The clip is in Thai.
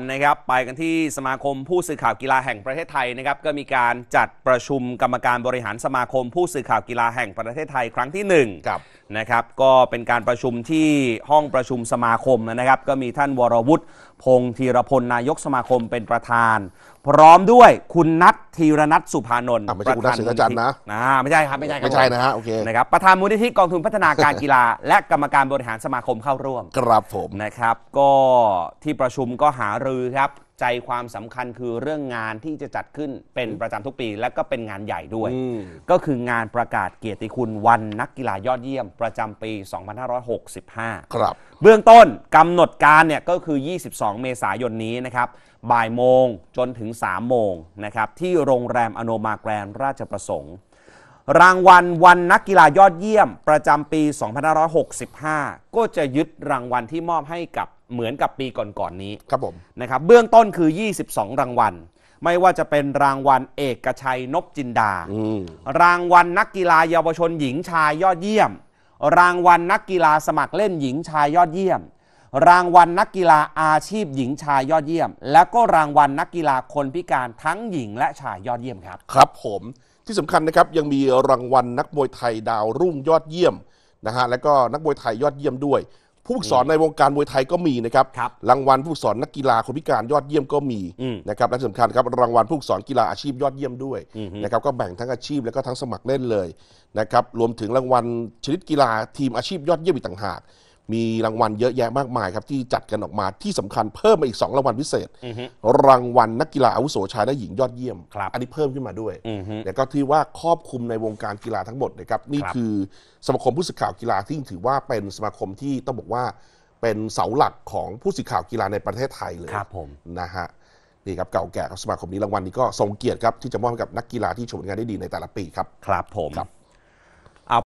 นะครับไปกันที่สมาคมผู้สื่อข่าวกีฬาแห่งประเทศไทยนะครับก็มีการจัดประชุมกรรมการบริหารสมาคม ผู้สื่อข่าวกีฬาแห่งประเทศไทยครั้งที่1นะครับก็เป็นการประชุมที่ห้องประชุมสมาคมนะครับ ก็มีท่านวรวุฒิพงศ์ธีรพลนายกสมาคมเป็นประธาน พร้อมด้วยคุณนัทธีรนัทสุภานนท์ไม่ใช่คุณนัทศิจันทร์นะนะไม่ใช่ครับไม่ใช่ไม่ใช่นะฮะโอเคนะครับประธานมูลนิธิกองทุนพัฒนาการกีฬาและกรรมการบริหารสมาคมเข้าร่วมครับผมนะครับก็ที่ประชุมก็หารือครับ ใจความสำคัญคือเรื่องงานที่จะจัดขึ้นเป็นประจำทุกปีและก็เป็นงานใหญ่ด้วย ก็คืองานประกาศเกียรติคุณวันนักกีฬายอดเยี่ยมประจำปี 2565ครับเบื้องต้นกำหนดการเนี่ยก็คือ 22 เมษายนนี้นะครับบ่ายโมงจนถึง 3 โมงนะครับ ที่โรงแรมอโนมาแกรนราชประสงค์รางวัลวันนักกีฬายอดเยี่ยม ประจำปี 2565 ก็จะยึดรางวัลที่มอบให้กับเหมือนกับปีก่อนๆนนี้ครับผมนะครับ เบื้องต้นคือ 22 รางวัล ไม่ว่าจะเป็นรางวัลเอกชัยนบจินดา รางวัลนักกีฬาเยาวชนหญิงชายยอดเยี่ยม รางวัลนักกีฬาสมัครเล่นหญิงชายยอดเยี่ยม รางวัลนักกีฬาอาชีพหญิงชายยอดเยี่ยม และก็รางวัลนักกีฬาคนพิการทั้งหญิงและชายยอดเยี่ยมครับครับผมที่สำคัญนะครับยังมีรางวัลนักมวยไทยดาวรุ่งยอดเยี่ยมนะฮะและก็นักมวยไทยยอดเยี่ยมด้วยผู้ฝึกสอนในวงการมวยไทยก็มีนะครับรางวัลผู้ฝึกสอนนักกีฬาคนพิการยอดเยี่ยมก็มีนะครับและสำคัญครับรางวัลผู้ฝึกสอนกีฬาอาชีพยอดเยี่ยมด้วยนะครับก็แบ่งทั้งอาชีพและก็ทั้งสมัครเล่นเลยนะครับรวมถึงรางวัลชนิดกีฬาทีมอาชีพยอดเยี่ยมอีกต่างหากมีรางวัลเยอะแยะมากมายครับ ที่จัดกันออกมาที่สำคัญเพิ่มมาอีก2รางวัลพิเศษรางวัลนักกีฬาอาวุโสชายและหญิงยอดเยี่ยมครับอันนี้เพิ่มขึ้นมาด้วยแต่วก็ที่ว่าครอบคลุมในวงการกีฬาทั้งหมดนะครับนี่คือสมาคมผู้สื่อข่าวกีฬาที่ถือว่าเป็นสมาคมที่ต้องบอกว่าเป็นเสาหลักของผู้สื่อข่าวกีฬาในประเทศไทยเลยครับผมนะฮะนี่ครับ เก่าแก่ของสมาคมนี้รางวัลนี้ก็ทรงเกียรติครับที่จะมอบให้กับนักกีฬาที่โชว์ผลงานได้ดีในแต่ละปีครับครับผมครับ